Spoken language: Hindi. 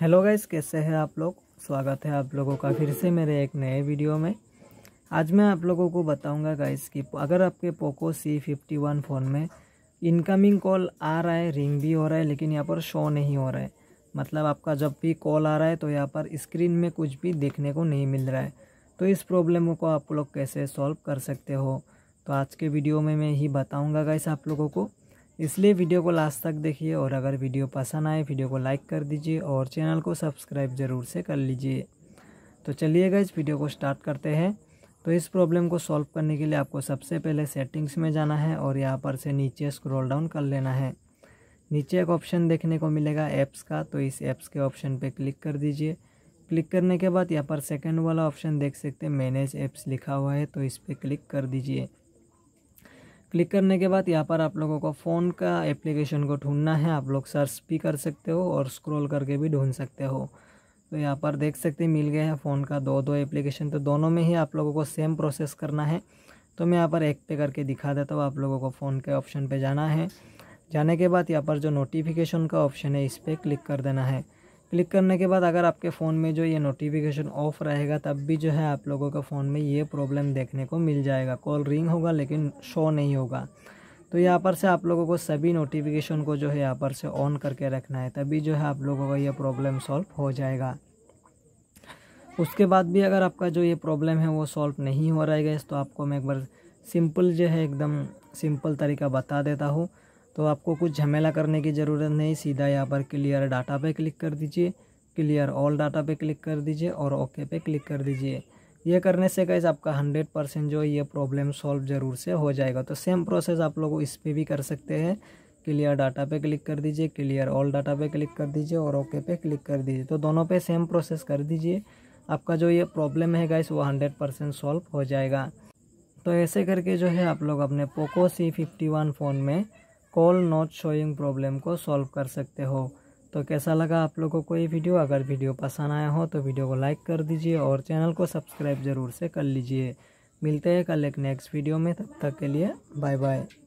हेलो गाइस कैसे हैं आप लोग स्वागत है आप लोगों का फिर से मेरे एक नए वीडियो में आज मैं आप लोगों को बताऊंगा गाइस कि अगर आपके Poco C fifty one phone में इनकमिंग कॉल आ रहा है रिंग भी हो रहा है लेकिन यहाँ पर शो नहीं हो रहा है मतलब आपका जब भी कॉल आ रहा है तो यहाँ पर स्क्रीन में कुछ भी देखने को नहीं मिल रहा है तो इस प्रॉब्लम को आप लोग कैसे सॉल्व कर सकते हो तो आज के वीडियो में मैं ही बताऊँगा गाइस आप लोगों को इसलिए वीडियो को लास्ट तक देखिए और अगर वीडियो पसंद आए वीडियो को लाइक कर दीजिए और चैनल को सब्सक्राइब ज़रूर से कर लीजिए तो चलिएगा इस वीडियो को स्टार्ट करते हैं तो इस प्रॉब्लम को सॉल्व करने के लिए आपको सबसे पहले सेटिंग्स में जाना है और यहाँ पर से नीचे स्क्रॉल डाउन कर लेना है नीचे एक ऑप्शन देखने को मिलेगा ऐप्स का तो इस ऐप्स के ऑप्शन पर क्लिक कर दीजिए क्लिक करने के बाद यहाँ पर सेकेंड वाला ऑप्शन देख सकते हैं मैनेज ऐप्स लिखा हुआ है तो इस पर क्लिक कर दीजिए क्लिक करने के बाद यहाँ पर आप लोगों को फ़ोन का एप्लीकेशन को ढूंढना है आप लोग सर्च भी कर सकते हो और स्क्रॉल करके भी ढूंढ सकते हो तो यहाँ पर देख सकते हैं मिल गए हैं फ़ोन का दो दो एप्लीकेशन तो दोनों में ही आप लोगों को सेम प्रोसेस करना है तो मैं यहाँ पर एक पे करके दिखा देता हूँ आप लोगों को फ़ोन के ऑप्शन पर जाना है जाने के बाद यहाँ पर जो नोटिफिकेशन का ऑप्शन है इस पर क्लिक कर देना है क्लिक करने के बाद अगर आपके फ़ोन में जो ये नोटिफिकेशन ऑफ रहेगा तब भी जो है आप लोगों का फ़ोन में ये प्रॉब्लम देखने को मिल जाएगा कॉल रिंग होगा लेकिन शो नहीं होगा तो यहाँ पर से आप लोगों को सभी नोटिफिकेशन को जो है यहाँ पर से ऑन करके रखना है तभी जो है आप लोगों का ये प्रॉब्लम सॉल्व हो जाएगा उसके बाद भी अगर आपका जो ये प्रॉब्लम है वो सॉल्व नहीं हो रहा है तो आपको मैं एक बार सिंपल जो है एकदम सिंपल तरीका बता देता हूँ तो आपको कुछ झमेला करने की ज़रूरत नहीं सीधा यहाँ पर क्लियर डाटा पे क्लिक कर दीजिए क्लियर ऑल डाटा पे क्लिक कर दीजिए और ओके पे क्लिक कर दीजिए ये करने से कैसे आपका हंड्रेड परसेंट जो ये प्रॉब्लम सॉल्व ज़रूर से हो जाएगा तो सेम प्रोसेस आप लोग इस पर भी कर सकते हैं क्लियर डाटा पे क्लिक कर दीजिए क्लियर ऑल डाटा पे क्लिक कर दीजिए और ओके पे क्लिक कर दीजिए तो दोनों पे सेम प्रोसेस कर दीजिए आपका जो ये प्रॉब्लम है गाइस वो हंड्रेड परसेंट सॉल्व हो जाएगा तो ऐसे करके जो है आप लोग अपने Poco C fifty one phone में कॉल नॉट शोइंग प्रॉब्लम को सॉल्व कर सकते हो तो कैसा लगा आप लोगों को ये वीडियो अगर वीडियो पसंद आया हो तो वीडियो को लाइक कर दीजिए और चैनल को सब्सक्राइब ज़रूर से कर लीजिए मिलते हैं कल एक नेक्स्ट वीडियो में तब तक के लिए बाय बाय